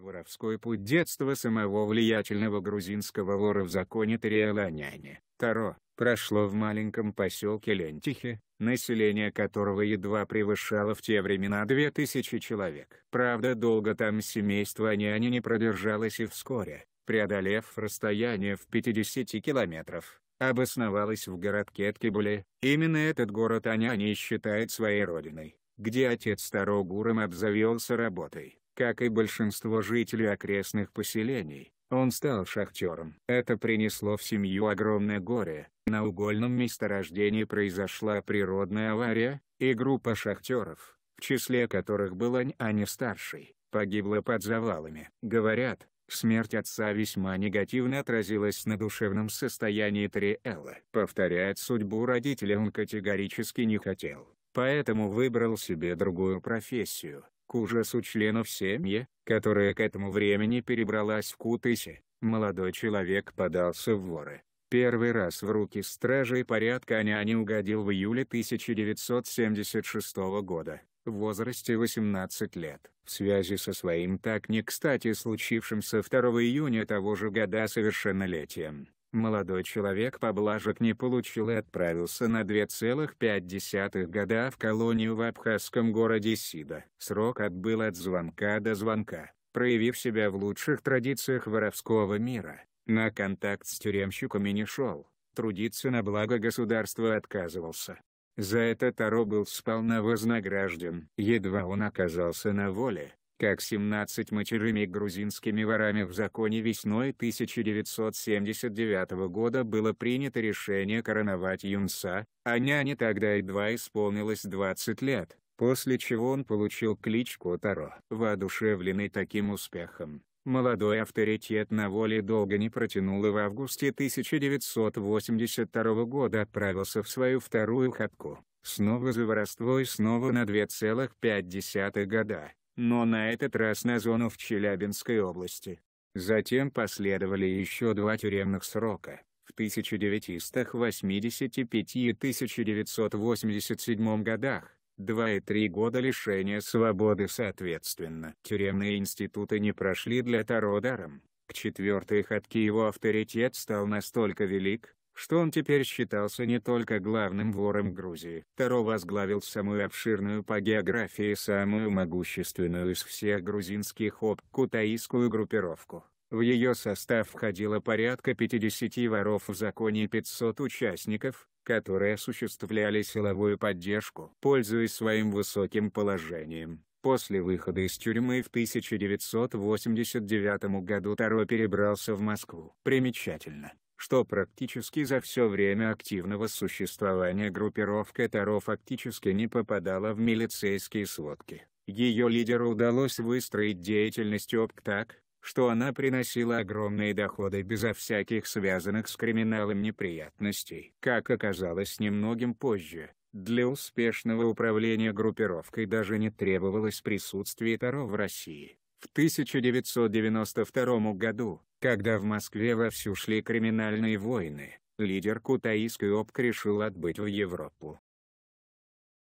Воровской путь детства самого влиятельного грузинского вора в законе Триаланяне, Таро, прошло в маленьком поселке Лентихе, население которого едва превышало в те времена 2000 человек. Правда долго там семейство няни не продержалось и вскоре, преодолев расстояние в 50 километров, обосновалось в городке Ткибуле. Именно этот город Аняни считает своей родиной, где отец Таро Гуром обзавелся работой. Как и большинство жителей окрестных поселений, он стал шахтером. Это принесло в семью огромное горе. На угольном месторождении произошла природная авария, и группа шахтеров, в числе которых был Аня а старший, погибла под завалами. Говорят, смерть отца весьма негативно отразилась на душевном состоянии Триэла. Повторять судьбу родителя он категорически не хотел, поэтому выбрал себе другую профессию, к ужасу членов семьи, которая к этому времени перебралась в Кутыси, молодой человек подался в воры. Первый раз в руки стражей порядка Аняни угодил в июле 1976 года, в возрасте 18 лет. В связи со своим так не кстати случившимся 2 июня того же года совершеннолетием, Молодой человек поблажек не получил и отправился на 2,5 года в колонию в абхазском городе Сида. Срок отбыл от звонка до звонка, проявив себя в лучших традициях воровского мира. На контакт с тюремщиками не шел, трудиться на благо государства отказывался. За это Таро был сполна вознагражден. Едва он оказался на воле, как 17 матерыми грузинскими ворами в законе весной 1979 года было принято решение короновать юнца, а няне тогда едва исполнилось 20 лет, после чего он получил кличку Таро. Воодушевленный таким успехом, молодой авторитет на воле долго не протянул и в августе 1982 года отправился в свою вторую ходку. Снова за воровство и снова на 2,5 года но на этот раз на зону в Челябинской области. Затем последовали еще два тюремных срока, в 1985 и 1987 годах, два и три года лишения свободы соответственно. Тюремные институты не прошли для Таро даром. К-4 их от Киева авторитет стал настолько велик, что он теперь считался не только главным вором Грузии. Таро возглавил самую обширную по географии самую могущественную из всех грузинских об кутаистскую группировку. В ее состав входило порядка 50 воров в законе и 500 участников, которые осуществляли силовую поддержку. Пользуясь своим высоким положением, после выхода из тюрьмы в 1989 году Таро перебрался в Москву. Примечательно, что практически за все время активного существования группировка Таро фактически не попадала в милицейские сводки. Ее лидеру удалось выстроить деятельность ОПК так, что она приносила огромные доходы безо всяких связанных с криминалом неприятностей. Как оказалось немногим позже, для успешного управления группировкой даже не требовалось присутствие Таро в России. В 1992 году, когда в Москве вовсю шли криминальные войны, лидер кутаиской ОПК решил отбыть в Европу.